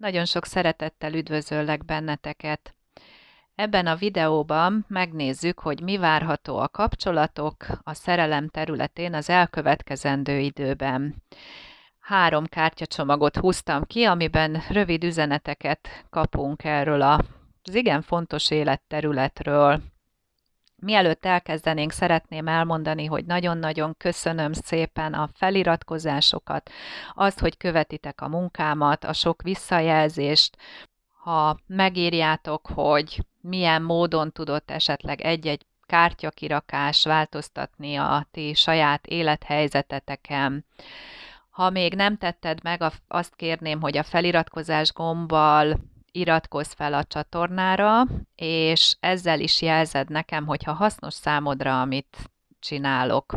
Nagyon sok szeretettel üdvözöllek benneteket! Ebben a videóban megnézzük, hogy mi várható a kapcsolatok a szerelem területén az elkövetkezendő időben. Három kártyacsomagot húztam ki, amiben rövid üzeneteket kapunk erről az igen fontos életterületről. Mielőtt elkezdenénk, szeretném elmondani, hogy nagyon-nagyon köszönöm szépen a feliratkozásokat, azt, hogy követitek a munkámat, a sok visszajelzést, ha megírjátok, hogy milyen módon tudott esetleg egy-egy kártyakirakás változtatni a ti saját élethelyzeteteken. Ha még nem tetted meg, azt kérném, hogy a feliratkozás gombbal iratkozz fel a csatornára, és ezzel is jelzed nekem, hogyha hasznos számodra, amit csinálok.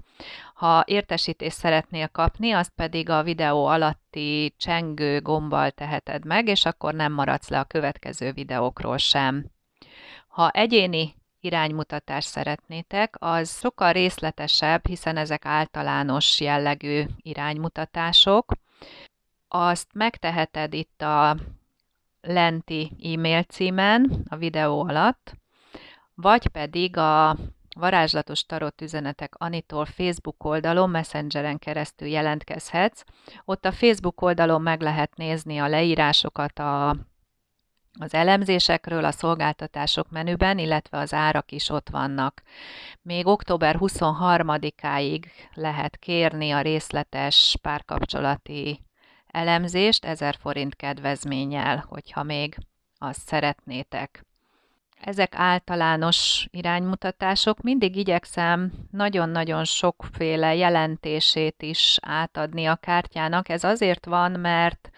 Ha értesítést szeretnél kapni, azt pedig a videó alatti csengő gombbal teheted meg, és akkor nem maradsz le a következő videókról sem. Ha egyéni iránymutatást szeretnétek, az sokkal részletesebb, hiszen ezek általános jellegű iránymutatások. Azt megteheted itt a lenti e-mail címen a videó alatt, vagy pedig a varázslatos tarot üzenetek Anitól Facebook oldalon, Messengeren keresztül jelentkezhetsz. Ott a Facebook oldalon meg lehet nézni a leírásokat a, az elemzésekről, a szolgáltatások menüben, illetve az árak is ott vannak. Még október 23-áig lehet kérni a részletes párkapcsolati elemzést 1000 forint kedvezménnyel, hogyha még azt szeretnétek. Ezek általános iránymutatások, mindig igyekszem nagyon-nagyon sokféle jelentését is átadni a kártyának. Ez azért van, mert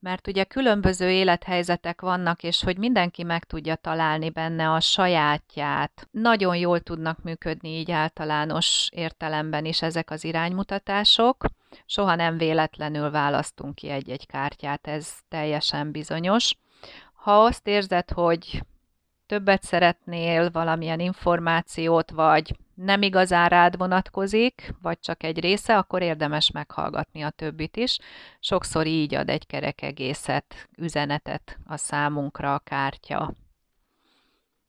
mert ugye különböző élethelyzetek vannak, és hogy mindenki meg tudja találni benne a sajátját. Nagyon jól tudnak működni így általános értelemben is ezek az iránymutatások. Soha nem véletlenül választunk ki egy-egy kártyát, ez teljesen bizonyos. Ha azt érzed, hogy többet szeretnél, valamilyen információt, vagy nem igazán rád vonatkozik, vagy csak egy része, akkor érdemes meghallgatni a többit is. Sokszor így ad egy kerek egészet, üzenetet a számunkra a kártya.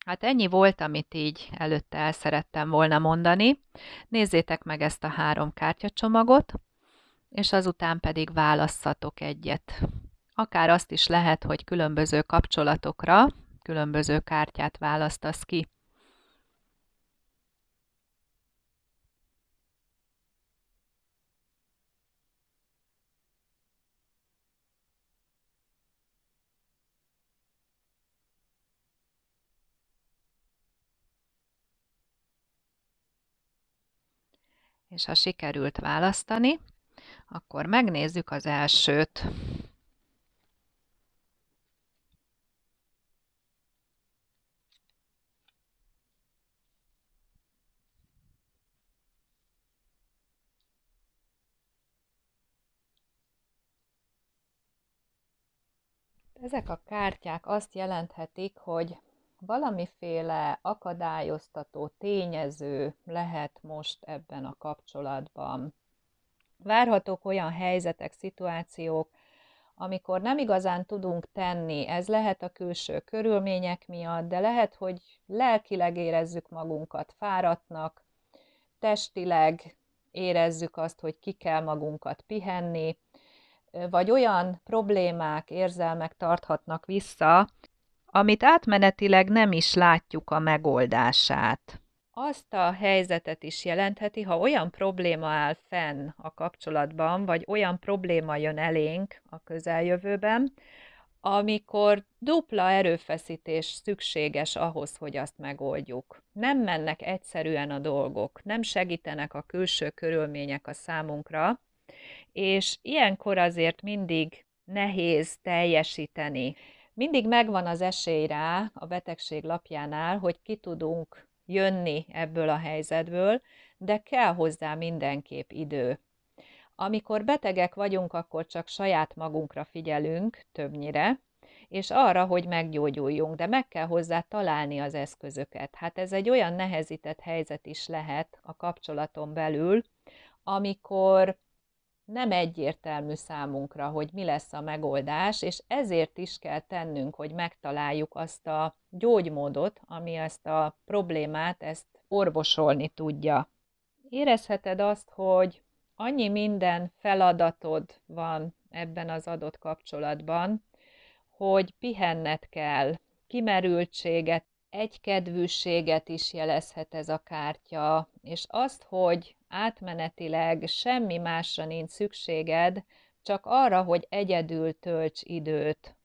Hát ennyi volt, amit így előtte el szerettem volna mondani. Nézzétek meg ezt a három kártyacsomagot, és azután pedig válasszatok egyet. Akár azt is lehet, hogy különböző kapcsolatokra, különböző kártyát választasz ki. És ha sikerült választani, akkor megnézzük az elsőt. Ezek a kártyák azt jelenthetik, hogy valamiféle akadályoztató tényező lehet most ebben a kapcsolatban. Várhatók olyan helyzetek, szituációk, amikor nem igazán tudunk tenni, ez lehet a külső körülmények miatt, de lehet, hogy lelkileg érezzük magunkat fáradtnak, testileg érezzük azt, hogy ki kell magunkat pihenni, vagy olyan problémák, érzelmek tarthatnak vissza, amit átmenetileg nem is látjuk a megoldását. Azt a helyzetet is jelentheti, ha olyan probléma áll fenn a kapcsolatban, vagy olyan probléma jön elénk a közeljövőben, amikor dupla erőfeszítés szükséges ahhoz, hogy azt megoldjuk. Nem mennek egyszerűen a dolgok, nem segítenek a külső körülmények a számunkra, és ilyenkor azért mindig nehéz teljesíteni. Mindig megvan az esély rá a betegség lapjánál, hogy ki tudunk jönni ebből a helyzetből, de kell hozzá mindenképp idő. Amikor betegek vagyunk, akkor csak saját magunkra figyelünk többnyire, és arra, hogy meggyógyuljunk, de meg kell hozzá találni az eszközöket. Hát ez egy olyan nehezített helyzet is lehet a kapcsolaton belül, amikor nem egyértelmű számunkra, hogy mi lesz a megoldás, és ezért is kell tennünk, hogy megtaláljuk azt a gyógymódot, ami ezt a problémát, ezt orvosolni tudja. Érezheted azt, hogy annyi minden feladatod van ebben az adott kapcsolatban, hogy pihenned kell, kimerültséget, egykedvűséget is jelezhet ez a kártya, és azt, hogy átmenetileg semmi másra nincs szükséged, csak arra, hogy egyedül tölts időt.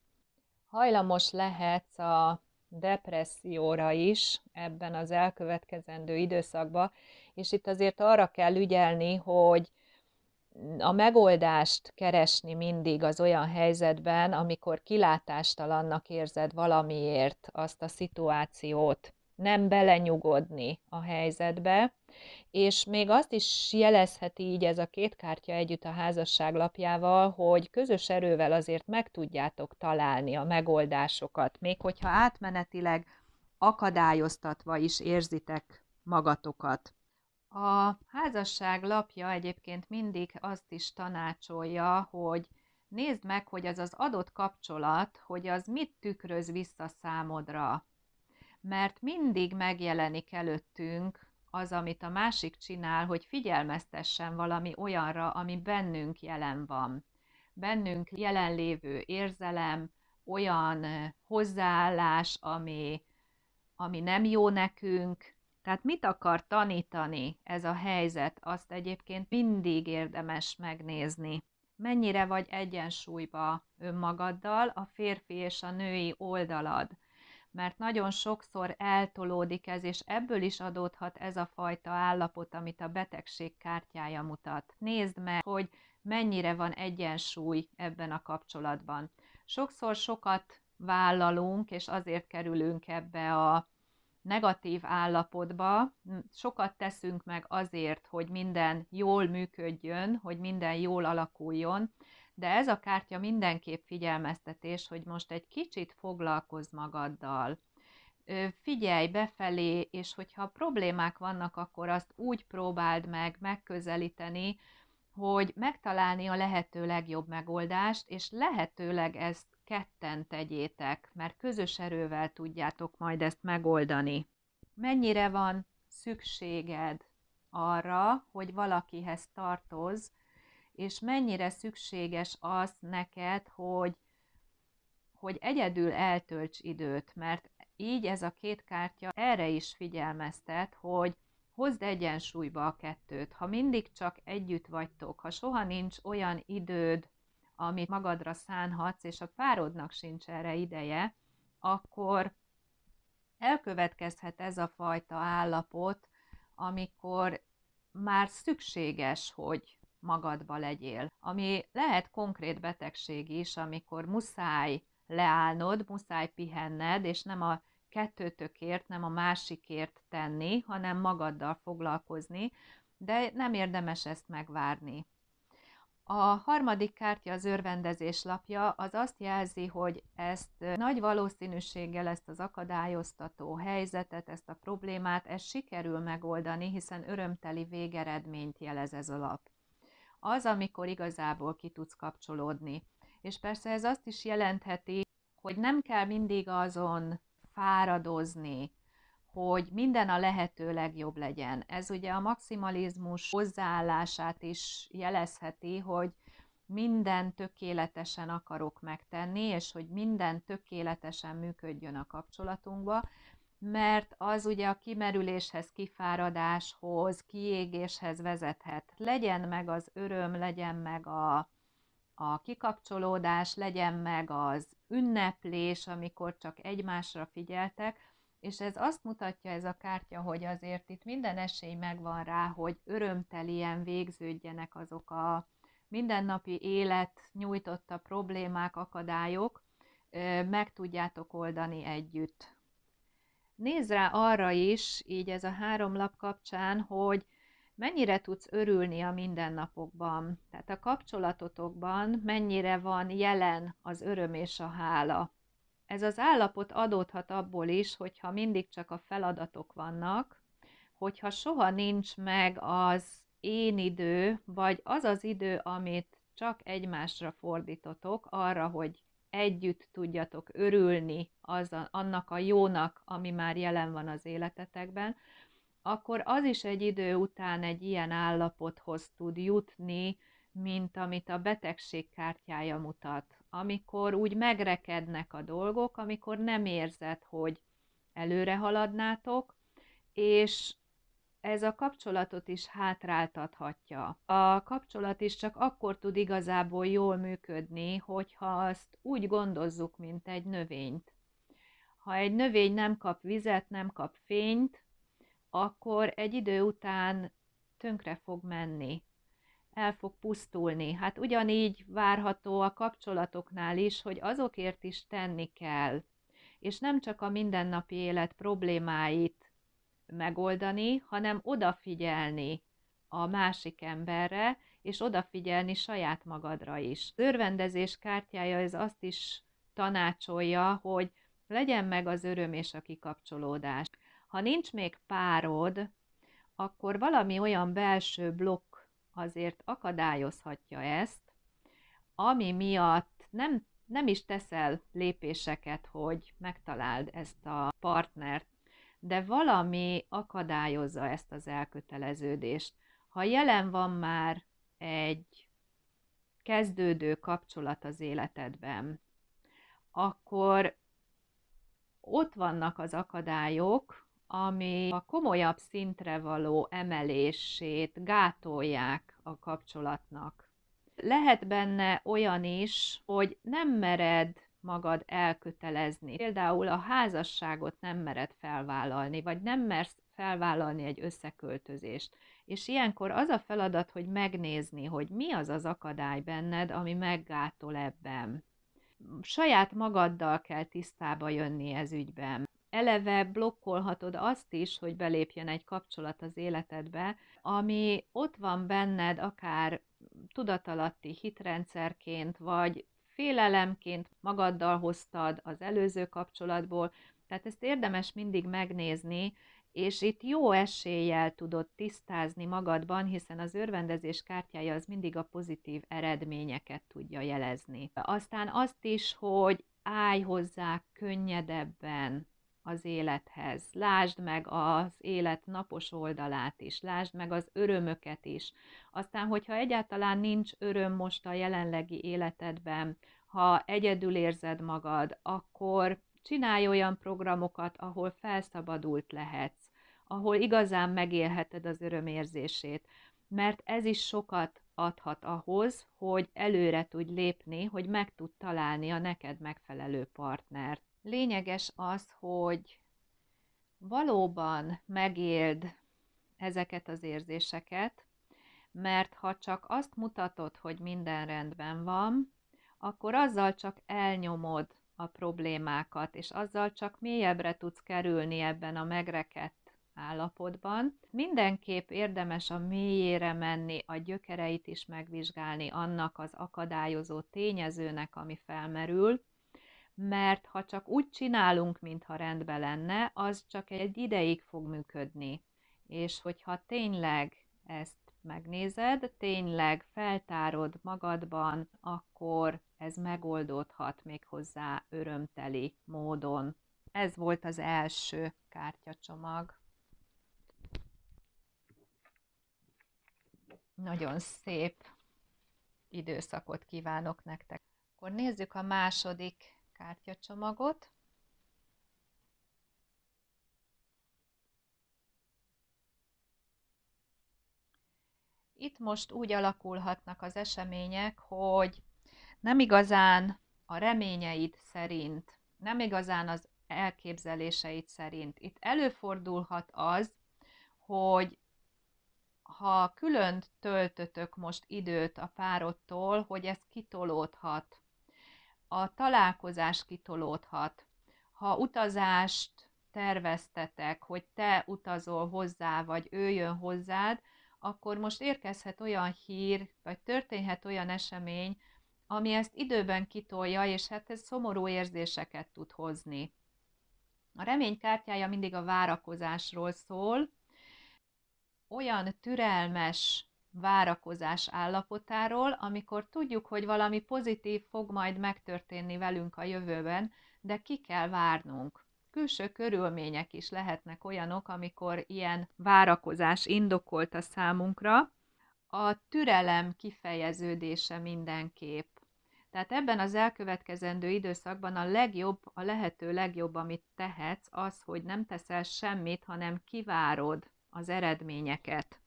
Hajlamos lehetsz a depresszióra is ebben az elkövetkezendő időszakban, és itt azért arra kell ügyelni, hogy a megoldást keresni mindig az olyan helyzetben, amikor kilátástalannak érzed valamiért azt a szituációt nem belenyugodni a helyzetbe, és még azt is jelezheti így ez a két kártya együtt a házasság lapjával, hogy közös erővel azért meg tudjátok találni a megoldásokat, még hogyha átmenetileg akadályoztatva is érzitek magatokat. A házasság lapja egyébként mindig azt is tanácsolja, hogy nézd meg, hogy az az adott kapcsolat, hogy az mit tükröz vissza számodra mert mindig megjelenik előttünk az, amit a másik csinál, hogy figyelmeztessen valami olyanra, ami bennünk jelen van. Bennünk jelenlévő érzelem, olyan eh, hozzáállás, ami, ami nem jó nekünk. Tehát mit akar tanítani ez a helyzet, azt egyébként mindig érdemes megnézni. Mennyire vagy egyensúlyba önmagaddal, a férfi és a női oldalad – mert nagyon sokszor eltolódik ez, és ebből is adódhat ez a fajta állapot, amit a betegség kártyája mutat. Nézd meg, hogy mennyire van egyensúly ebben a kapcsolatban. Sokszor sokat vállalunk, és azért kerülünk ebbe a negatív állapotba, sokat teszünk meg azért, hogy minden jól működjön, hogy minden jól alakuljon, de ez a kártya mindenképp figyelmeztetés, hogy most egy kicsit foglalkozz magaddal, figyelj befelé, és hogyha problémák vannak, akkor azt úgy próbáld meg megközelíteni, hogy megtalálni a lehető legjobb megoldást, és lehetőleg ezt ketten tegyétek, mert közös erővel tudjátok majd ezt megoldani. Mennyire van szükséged arra, hogy valakihez tartoz, és mennyire szükséges az neked, hogy, hogy egyedül eltölts időt, mert így ez a két kártya erre is figyelmeztet, hogy hozd egyensúlyba a kettőt. Ha mindig csak együtt vagytok, ha soha nincs olyan időd, amit magadra szánhatsz, és a párodnak sincs erre ideje, akkor elkövetkezhet ez a fajta állapot, amikor már szükséges, hogy magadba legyél. Ami lehet konkrét betegség is, amikor muszáj leállnod, muszáj pihenned, és nem a kettőtökért, nem a másikért tenni, hanem magaddal foglalkozni, de nem érdemes ezt megvárni. A harmadik kártya az örvendezés lapja, az azt jelzi, hogy ezt nagy valószínűséggel ezt az akadályoztató helyzetet, ezt a problémát, ezt sikerül megoldani, hiszen örömteli végeredményt jelez ez a lap az, amikor igazából ki tudsz kapcsolódni. És persze ez azt is jelentheti, hogy nem kell mindig azon fáradozni, hogy minden a lehető legjobb legyen. Ez ugye a maximalizmus hozzáállását is jelezheti, hogy minden tökéletesen akarok megtenni, és hogy minden tökéletesen működjön a kapcsolatunkba, mert az ugye a kimerüléshez, kifáradáshoz, kiégéshez vezethet. Legyen meg az öröm, legyen meg a, a kikapcsolódás, legyen meg az ünneplés, amikor csak egymásra figyeltek, és ez azt mutatja ez a kártya, hogy azért itt minden esély megvan rá, hogy örömtelien végződjenek azok a mindennapi élet nyújtotta problémák, akadályok, meg tudjátok oldani együtt néz rá arra is, így ez a három lap kapcsán, hogy mennyire tudsz örülni a mindennapokban, tehát a kapcsolatotokban mennyire van jelen az öröm és a hála. Ez az állapot adódhat abból is, hogyha mindig csak a feladatok vannak, hogyha soha nincs meg az én idő, vagy az az idő, amit csak egymásra fordítotok, arra, hogy együtt tudjatok örülni az a, annak a jónak, ami már jelen van az életetekben, akkor az is egy idő után egy ilyen állapothoz tud jutni, mint amit a betegség kártyája mutat. Amikor úgy megrekednek a dolgok, amikor nem érzed, hogy előre haladnátok, és ez a kapcsolatot is hátráltathatja. A kapcsolat is csak akkor tud igazából jól működni, hogyha azt úgy gondozzuk, mint egy növényt. Ha egy növény nem kap vizet, nem kap fényt, akkor egy idő után tönkre fog menni, el fog pusztulni. Hát ugyanígy várható a kapcsolatoknál is, hogy azokért is tenni kell, és nem csak a mindennapi élet problémáit megoldani, hanem odafigyelni a másik emberre, és odafigyelni saját magadra is. Az örvendezés kártyája ez azt is tanácsolja, hogy legyen meg az öröm és a kikapcsolódás. Ha nincs még párod, akkor valami olyan belső blokk azért akadályozhatja ezt, ami miatt nem, nem is teszel lépéseket, hogy megtaláld ezt a partnert, de valami akadályozza ezt az elköteleződést. Ha jelen van már egy kezdődő kapcsolat az életedben, akkor ott vannak az akadályok, ami a komolyabb szintre való emelését gátolják a kapcsolatnak. Lehet benne olyan is, hogy nem mered magad elkötelezni. Például a házasságot nem mered felvállalni, vagy nem mersz felvállalni egy összeköltözést. És ilyenkor az a feladat, hogy megnézni, hogy mi az az akadály benned, ami meggátol ebben. Saját magaddal kell tisztába jönni ez ügyben. Eleve blokkolhatod azt is, hogy belépjen egy kapcsolat az életedbe, ami ott van benned, akár tudatalatti hitrendszerként, vagy félelemként magaddal hoztad az előző kapcsolatból, tehát ezt érdemes mindig megnézni, és itt jó eséllyel tudod tisztázni magadban, hiszen az örvendezés kártyája az mindig a pozitív eredményeket tudja jelezni. Aztán azt is, hogy állj hozzá könnyedebben, az élethez. Lásd meg az élet napos oldalát is, lásd meg az örömöket is. Aztán, hogyha egyáltalán nincs öröm most a jelenlegi életedben, ha egyedül érzed magad, akkor csinálj olyan programokat, ahol felszabadult lehetsz, ahol igazán megélheted az örömérzését, mert ez is sokat adhat ahhoz, hogy előre tudj lépni, hogy meg tud találni a neked megfelelő partnert lényeges az, hogy valóban megéld ezeket az érzéseket, mert ha csak azt mutatod, hogy minden rendben van, akkor azzal csak elnyomod a problémákat, és azzal csak mélyebbre tudsz kerülni ebben a megrekedt állapotban. Mindenképp érdemes a mélyére menni, a gyökereit is megvizsgálni annak az akadályozó tényezőnek, ami felmerül, mert ha csak úgy csinálunk, mintha rendben lenne, az csak egy ideig fog működni. És hogyha tényleg ezt megnézed, tényleg feltárod magadban, akkor ez megoldódhat még hozzá örömteli módon. Ez volt az első kártyacsomag. Nagyon szép időszakot kívánok nektek. Akkor nézzük a második kártyacsomagot. Itt most úgy alakulhatnak az események, hogy nem igazán a reményeid szerint, nem igazán az elképzeléseid szerint. Itt előfordulhat az, hogy ha külön töltötök most időt a párodtól, hogy ez kitolódhat a találkozás kitolódhat. Ha utazást terveztetek, hogy te utazol hozzá, vagy ő jön hozzád, akkor most érkezhet olyan hír, vagy történhet olyan esemény, ami ezt időben kitolja, és hát ez szomorú érzéseket tud hozni. A remény kártyája mindig a várakozásról szól, olyan türelmes várakozás állapotáról, amikor tudjuk, hogy valami pozitív fog majd megtörténni velünk a jövőben, de ki kell várnunk. Külső körülmények is lehetnek olyanok, amikor ilyen várakozás indokolt a számunkra. A türelem kifejeződése mindenképp. Tehát ebben az elkövetkezendő időszakban a legjobb, a lehető legjobb, amit tehetsz, az, hogy nem teszel semmit, hanem kivárod az eredményeket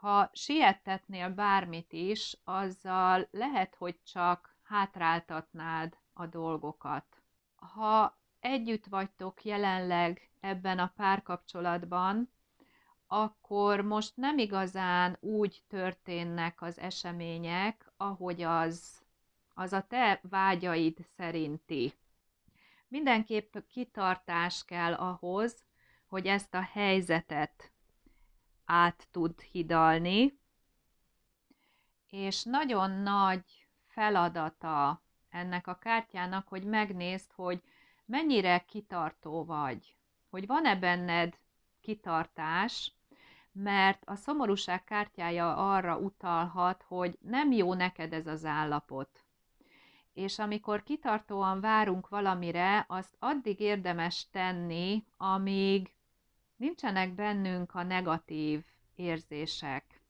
ha siettetnél bármit is, azzal lehet, hogy csak hátráltatnád a dolgokat. Ha együtt vagytok jelenleg ebben a párkapcsolatban, akkor most nem igazán úgy történnek az események, ahogy az, az a te vágyaid szerinti. Mindenképp kitartás kell ahhoz, hogy ezt a helyzetet át tud hidalni, és nagyon nagy feladata ennek a kártyának, hogy megnézd, hogy mennyire kitartó vagy, hogy van-e benned kitartás, mert a szomorúság kártyája arra utalhat, hogy nem jó neked ez az állapot. És amikor kitartóan várunk valamire, azt addig érdemes tenni, amíg nincsenek bennünk a negatív érzések,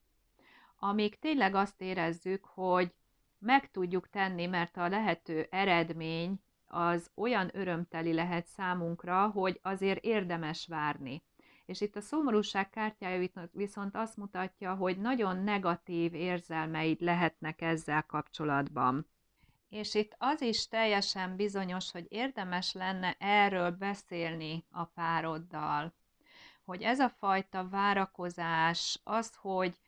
amíg tényleg azt érezzük, hogy meg tudjuk tenni, mert a lehető eredmény az olyan örömteli lehet számunkra, hogy azért érdemes várni. És itt a szomorúság kártyája viszont azt mutatja, hogy nagyon negatív érzelmeid lehetnek ezzel kapcsolatban. És itt az is teljesen bizonyos, hogy érdemes lenne erről beszélni a pároddal, hogy ez a fajta várakozás, az, hogy,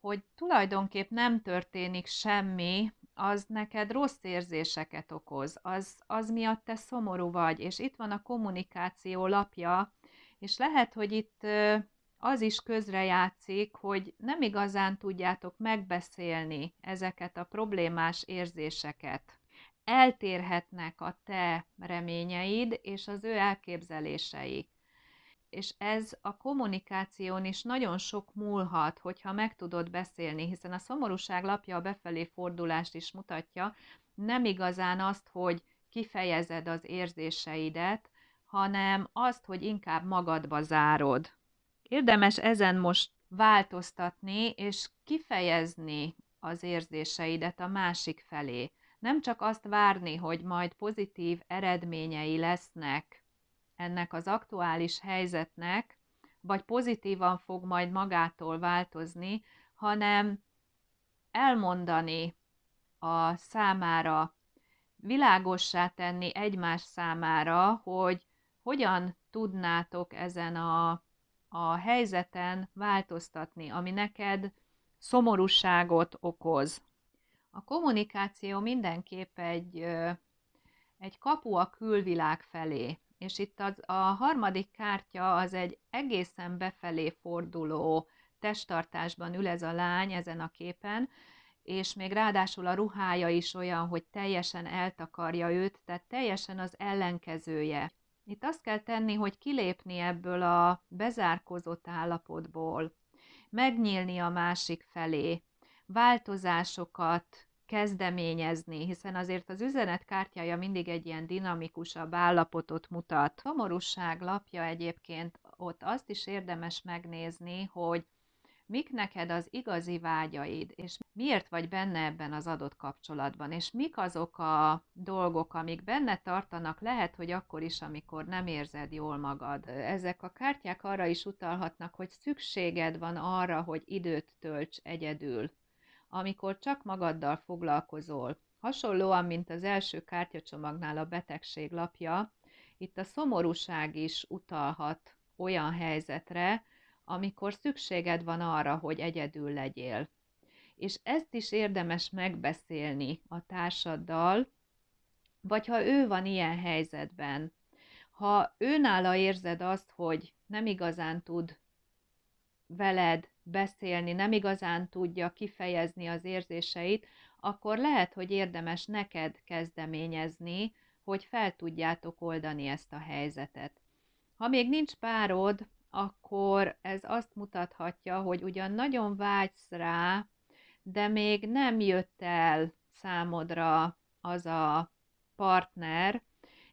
hogy tulajdonképp nem történik semmi, az neked rossz érzéseket okoz, az, az miatt te szomorú vagy, és itt van a kommunikáció lapja, és lehet, hogy itt az is közrejátszik, hogy nem igazán tudjátok megbeszélni ezeket a problémás érzéseket. Eltérhetnek a te reményeid és az ő elképzeléseik és ez a kommunikáción is nagyon sok múlhat, hogyha meg tudod beszélni, hiszen a szomorúság lapja a befelé fordulást is mutatja, nem igazán azt, hogy kifejezed az érzéseidet, hanem azt, hogy inkább magadba zárod. Érdemes ezen most változtatni, és kifejezni az érzéseidet a másik felé. Nem csak azt várni, hogy majd pozitív eredményei lesznek ennek az aktuális helyzetnek, vagy pozitívan fog majd magától változni, hanem elmondani a számára, világossá tenni egymás számára, hogy hogyan tudnátok ezen a, a helyzeten változtatni, ami neked szomorúságot okoz. A kommunikáció mindenképp egy, egy kapu a külvilág felé és itt az, a harmadik kártya az egy egészen befelé forduló testtartásban ül ez a lány ezen a képen, és még ráadásul a ruhája is olyan, hogy teljesen eltakarja őt, tehát teljesen az ellenkezője. Itt azt kell tenni, hogy kilépni ebből a bezárkozott állapotból, megnyílni a másik felé, változásokat kezdeményezni, hiszen azért az üzenet kártyája mindig egy ilyen dinamikusabb állapotot mutat. A Komorúság lapja egyébként ott azt is érdemes megnézni, hogy mik neked az igazi vágyaid, és miért vagy benne ebben az adott kapcsolatban, és mik azok a dolgok, amik benne tartanak, lehet, hogy akkor is, amikor nem érzed jól magad. Ezek a kártyák arra is utalhatnak, hogy szükséged van arra, hogy időt tölts egyedül amikor csak magaddal foglalkozol. Hasonlóan, mint az első kártyacsomagnál a betegség lapja, itt a szomorúság is utalhat olyan helyzetre, amikor szükséged van arra, hogy egyedül legyél. És ezt is érdemes megbeszélni a társaddal, vagy ha ő van ilyen helyzetben, ha őnála érzed azt, hogy nem igazán tud veled beszélni, nem igazán tudja kifejezni az érzéseit, akkor lehet, hogy érdemes neked kezdeményezni, hogy fel tudjátok oldani ezt a helyzetet. Ha még nincs párod, akkor ez azt mutathatja, hogy ugyan nagyon vágysz rá, de még nem jött el számodra az a partner,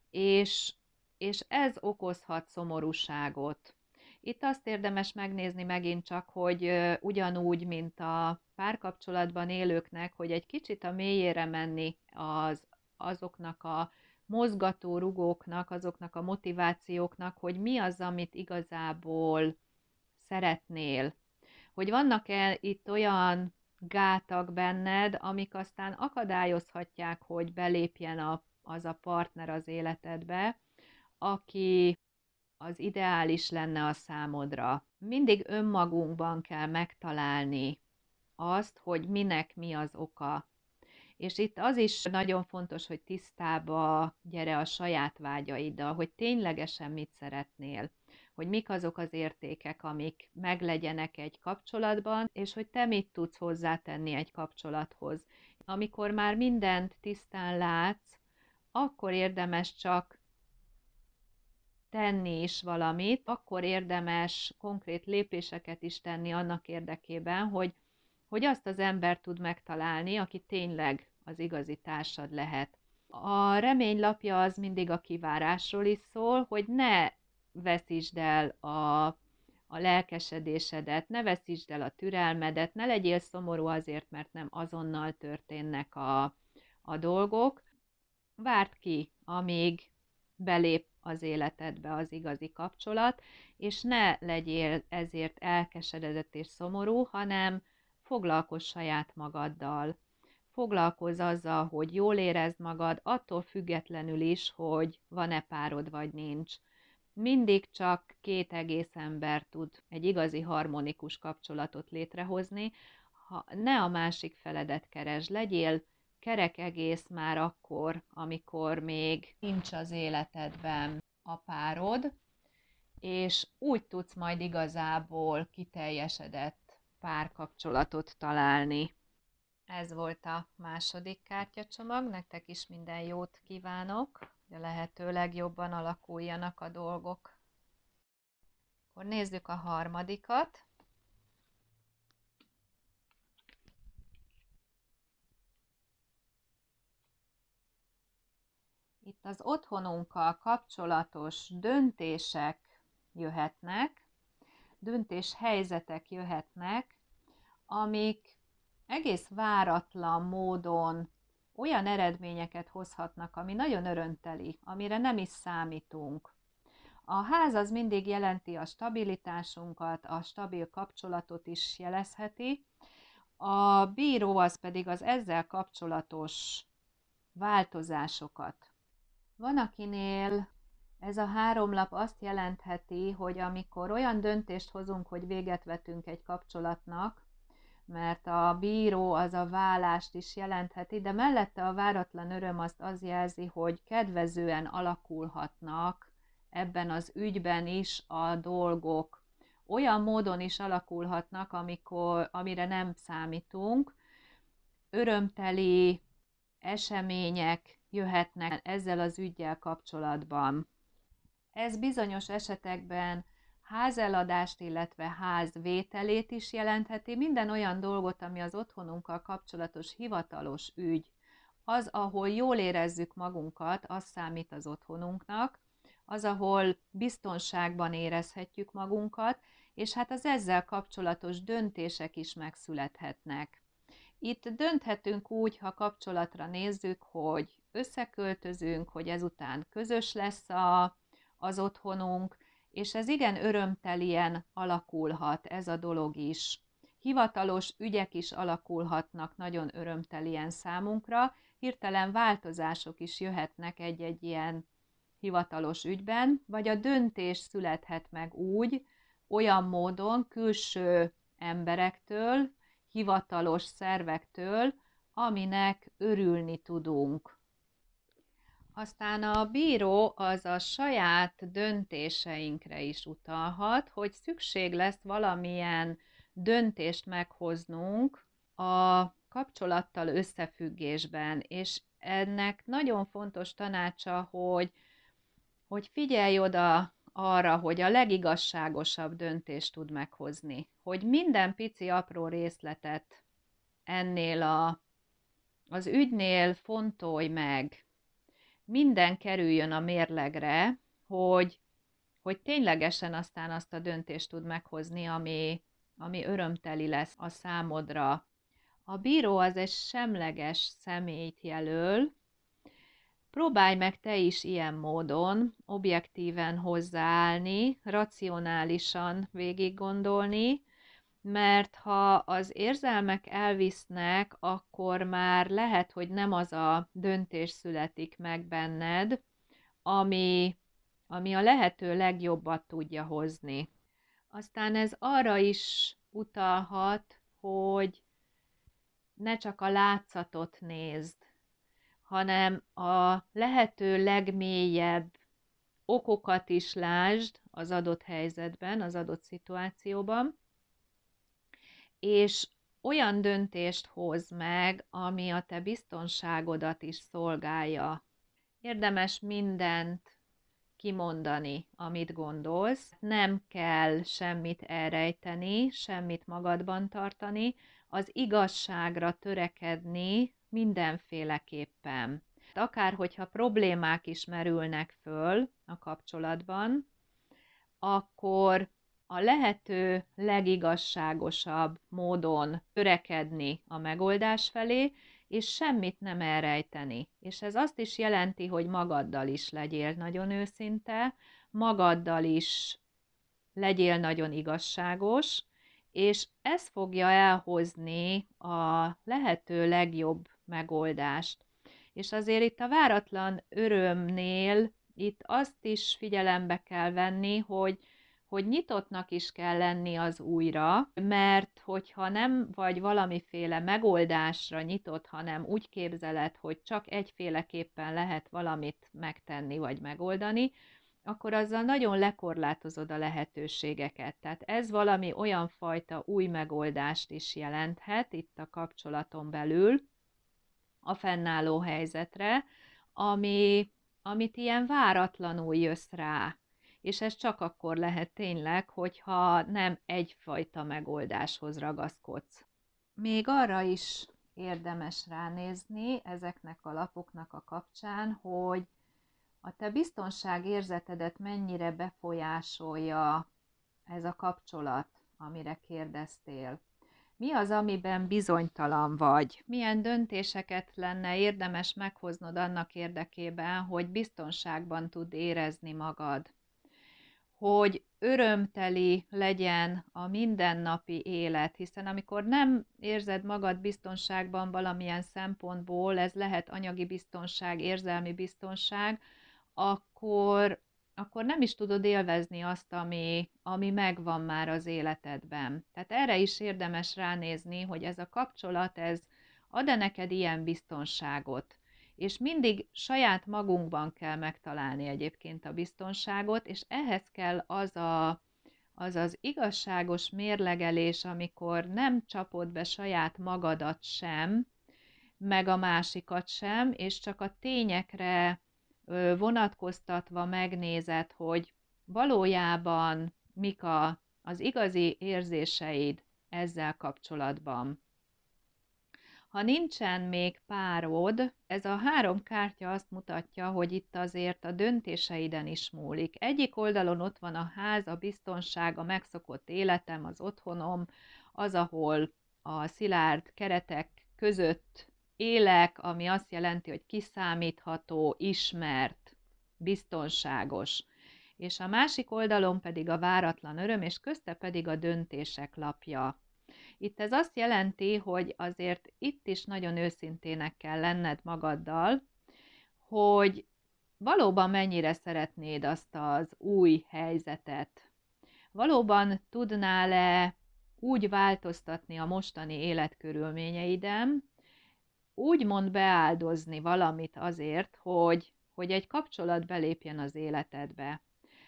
és, és ez okozhat szomorúságot. Itt azt érdemes megnézni megint csak, hogy ugyanúgy, mint a párkapcsolatban élőknek, hogy egy kicsit a mélyére menni az, azoknak a mozgató rugóknak, azoknak a motivációknak, hogy mi az, amit igazából szeretnél. Hogy vannak-e itt olyan gátak benned, amik aztán akadályozhatják, hogy belépjen a, az a partner az életedbe, aki az ideális lenne a számodra. Mindig önmagunkban kell megtalálni azt, hogy minek mi az oka. És itt az is nagyon fontos, hogy tisztába gyere a saját vágyaiddal, hogy ténylegesen mit szeretnél, hogy mik azok az értékek, amik meglegyenek egy kapcsolatban, és hogy te mit tudsz hozzátenni egy kapcsolathoz. Amikor már mindent tisztán látsz, akkor érdemes csak tenni is valamit, akkor érdemes konkrét lépéseket is tenni annak érdekében, hogy, hogy azt az ember tud megtalálni, aki tényleg az igazi társad lehet. A remény lapja az mindig a kivárásról is szól, hogy ne veszítsd el a, a lelkesedésedet, ne veszítsd el a türelmedet, ne legyél szomorú azért, mert nem azonnal történnek a, a dolgok. Várd ki, amíg belép az életedbe az igazi kapcsolat, és ne legyél ezért elkeseredett és szomorú, hanem foglalkozz saját magaddal. Foglalkozz azzal, hogy jól érezd magad, attól függetlenül is, hogy van-e párod vagy nincs. Mindig csak két egész ember tud egy igazi harmonikus kapcsolatot létrehozni, ha ne a másik feledet keresd, legyél kerek egész már akkor, amikor még nincs az életedben a párod, és úgy tudsz majd igazából kiteljesedett párkapcsolatot találni. Ez volt a második kártyacsomag, nektek is minden jót kívánok, hogy a lehető legjobban alakuljanak a dolgok. Akkor nézzük a harmadikat. Itt az otthonunkkal kapcsolatos döntések jöhetnek, döntés helyzetek jöhetnek, amik egész váratlan módon olyan eredményeket hozhatnak, ami nagyon örönteli, amire nem is számítunk. A ház az mindig jelenti a stabilitásunkat, a stabil kapcsolatot is jelezheti, a bíró az pedig az ezzel kapcsolatos változásokat van, akinél ez a három lap azt jelentheti, hogy amikor olyan döntést hozunk, hogy véget vetünk egy kapcsolatnak, mert a bíró az a vállást is jelentheti, de mellette a váratlan öröm azt az jelzi, hogy kedvezően alakulhatnak ebben az ügyben is a dolgok. Olyan módon is alakulhatnak, amikor, amire nem számítunk. Örömteli események jöhetnek ezzel az ügyjel kapcsolatban. Ez bizonyos esetekben házeladást, illetve házvételét is jelentheti, minden olyan dolgot, ami az otthonunkkal kapcsolatos hivatalos ügy. Az, ahol jól érezzük magunkat, az számít az otthonunknak, az, ahol biztonságban érezhetjük magunkat, és hát az ezzel kapcsolatos döntések is megszülethetnek. Itt dönthetünk úgy, ha kapcsolatra nézzük, hogy összeköltözünk, hogy ezután közös lesz a, az otthonunk, és ez igen örömtelien alakulhat ez a dolog is. Hivatalos ügyek is alakulhatnak nagyon örömtelien számunkra, hirtelen változások is jöhetnek egy-egy ilyen hivatalos ügyben, vagy a döntés születhet meg úgy, olyan módon külső emberektől, hivatalos szervektől, aminek örülni tudunk. Aztán a bíró az a saját döntéseinkre is utalhat, hogy szükség lesz valamilyen döntést meghoznunk a kapcsolattal összefüggésben, és ennek nagyon fontos tanácsa, hogy, hogy figyelj oda arra, hogy a legigazságosabb döntést tud meghozni, hogy minden pici apró részletet ennél a, az ügynél fontolj meg, minden kerüljön a mérlegre, hogy, hogy ténylegesen aztán azt a döntést tud meghozni, ami, ami örömteli lesz a számodra. A bíró az egy semleges személyt jelöl, Próbálj meg te is ilyen módon objektíven hozzáállni, racionálisan végig gondolni, mert ha az érzelmek elvisznek, akkor már lehet, hogy nem az a döntés születik meg benned, ami, ami a lehető legjobbat tudja hozni. Aztán ez arra is utalhat, hogy ne csak a látszatot nézd, hanem a lehető legmélyebb okokat is lásd az adott helyzetben, az adott szituációban, és olyan döntést hoz meg, ami a te biztonságodat is szolgálja. Érdemes mindent kimondani, amit gondolsz. Nem kell semmit elrejteni, semmit magadban tartani, az igazságra törekedni mindenféleképpen. Akár hogyha problémák is merülnek föl a kapcsolatban, akkor a lehető legigazságosabb módon törekedni a megoldás felé, és semmit nem elrejteni. És ez azt is jelenti, hogy magaddal is legyél nagyon őszinte, magaddal is legyél nagyon igazságos, és ez fogja elhozni a lehető legjobb megoldást. És azért itt a váratlan örömnél itt azt is figyelembe kell venni, hogy hogy nyitottnak is kell lenni az újra, mert hogyha nem vagy valamiféle megoldásra nyitott, hanem úgy képzeled, hogy csak egyféleképpen lehet valamit megtenni vagy megoldani, akkor azzal nagyon lekorlátozod a lehetőségeket. Tehát ez valami olyan fajta új megoldást is jelenthet itt a kapcsolaton belül a fennálló helyzetre, ami, amit ilyen váratlanul jössz rá és ez csak akkor lehet tényleg, hogyha nem egyfajta megoldáshoz ragaszkodsz. Még arra is érdemes ránézni ezeknek a lapoknak a kapcsán, hogy a te biztonságérzetedet mennyire befolyásolja ez a kapcsolat, amire kérdeztél. Mi az, amiben bizonytalan vagy? Milyen döntéseket lenne érdemes meghoznod annak érdekében, hogy biztonságban tud érezni magad? hogy örömteli legyen a mindennapi élet, hiszen amikor nem érzed magad biztonságban valamilyen szempontból, ez lehet anyagi biztonság, érzelmi biztonság, akkor, akkor nem is tudod élvezni azt, ami, ami megvan már az életedben. Tehát erre is érdemes ránézni, hogy ez a kapcsolat, ez ad-e neked ilyen biztonságot és mindig saját magunkban kell megtalálni egyébként a biztonságot, és ehhez kell az a, az, az igazságos mérlegelés, amikor nem csapod be saját magadat sem, meg a másikat sem, és csak a tényekre vonatkoztatva megnézed, hogy valójában mik a, az igazi érzéseid ezzel kapcsolatban. Ha nincsen még párod, ez a három kártya azt mutatja, hogy itt azért a döntéseiden is múlik. Egyik oldalon ott van a ház, a biztonság, a megszokott életem, az otthonom, az, ahol a szilárd keretek között élek, ami azt jelenti, hogy kiszámítható, ismert, biztonságos. És a másik oldalon pedig a váratlan öröm, és közte pedig a döntések lapja itt ez azt jelenti, hogy azért itt is nagyon őszintének kell lenned magaddal, hogy valóban mennyire szeretnéd azt az új helyzetet. Valóban tudnál-e úgy változtatni a mostani úgy úgymond beáldozni valamit azért, hogy, hogy egy kapcsolat belépjen az életedbe.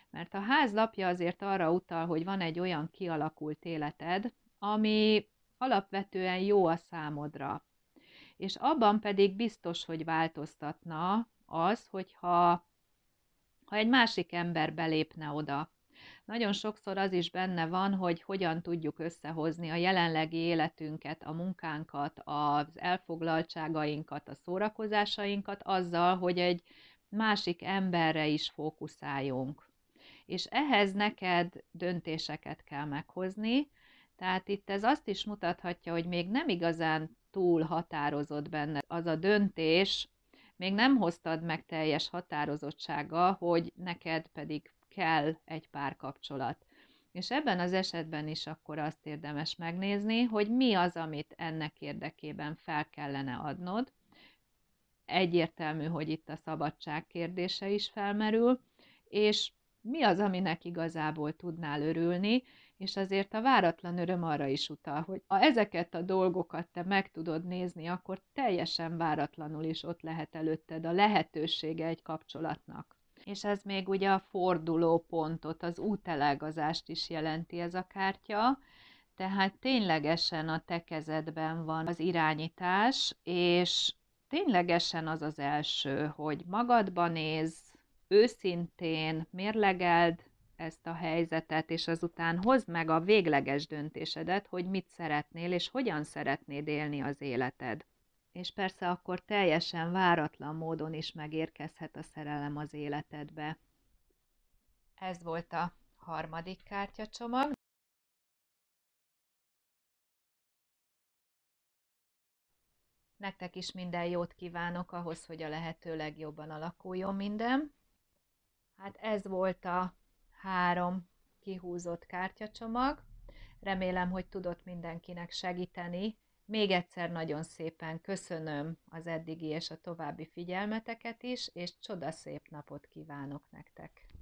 Mert a házlapja azért arra utal, hogy van egy olyan kialakult életed, ami alapvetően jó a számodra. És abban pedig biztos, hogy változtatna az, hogyha ha egy másik ember belépne oda. Nagyon sokszor az is benne van, hogy hogyan tudjuk összehozni a jelenlegi életünket, a munkánkat, az elfoglaltságainkat, a szórakozásainkat azzal, hogy egy másik emberre is fókuszáljunk. És ehhez neked döntéseket kell meghozni, tehát itt ez azt is mutathatja, hogy még nem igazán túl határozott benne az a döntés, még nem hoztad meg teljes határozottsága, hogy neked pedig kell egy párkapcsolat. És ebben az esetben is akkor azt érdemes megnézni, hogy mi az, amit ennek érdekében fel kellene adnod. Egyértelmű, hogy itt a szabadság kérdése is felmerül, és mi az, aminek igazából tudnál örülni, és azért a váratlan öröm arra is utal, hogy ha ezeket a dolgokat te meg tudod nézni, akkor teljesen váratlanul is ott lehet előtted a lehetősége egy kapcsolatnak. És ez még ugye a forduló pontot, az útelágazást is jelenti ez a kártya, tehát ténylegesen a te kezedben van az irányítás, és ténylegesen az az első, hogy magadba néz, őszintén mérlegeld, ezt a helyzetet, és azután hozd meg a végleges döntésedet, hogy mit szeretnél, és hogyan szeretnéd élni az életed. És persze akkor teljesen váratlan módon is megérkezhet a szerelem az életedbe. Ez volt a harmadik kártyacsomag. Nektek is minden jót kívánok ahhoz, hogy a lehető legjobban alakuljon minden. Hát ez volt a három kihúzott kártyacsomag. Remélem, hogy tudott mindenkinek segíteni. Még egyszer nagyon szépen köszönöm az eddigi és a további figyelmeteket is, és csodaszép napot kívánok nektek!